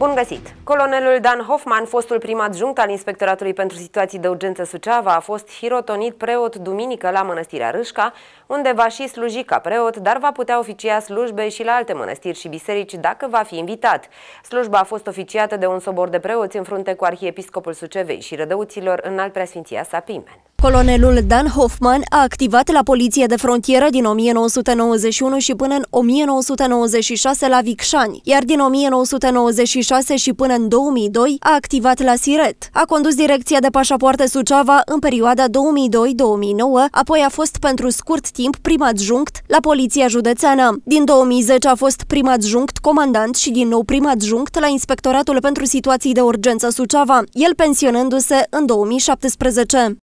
Bun găsit! Colonelul Dan Hoffman, fostul prim adjunct al Inspectoratului pentru Situații de Urgență Suceava, a fost hirotonit preot duminică la Mănăstirea Râșca, unde va și sluji ca preot, dar va putea oficia slujbe și la alte mănăstiri și biserici dacă va fi invitat. Slujba a fost oficiată de un sobor de preoți în frunte cu Arhiepiscopul Sucevei și Rădăuților în al preasfinția sa Pimen. Colonelul Dan Hoffman a activat la poliție de frontieră din 1991 și până în 1996 la Vicșani, iar din 1996 și până în 2002 a activat la Siret. A condus direcția de pașapoarte Suceava în perioada 2002-2009, apoi a fost pentru scurt timp prim adjunct la Poliția Județeană. Din 2010 a fost prim adjunct comandant și din nou prim adjunct la Inspectoratul pentru Situații de Urgență Suceava, el pensionându-se în 2017.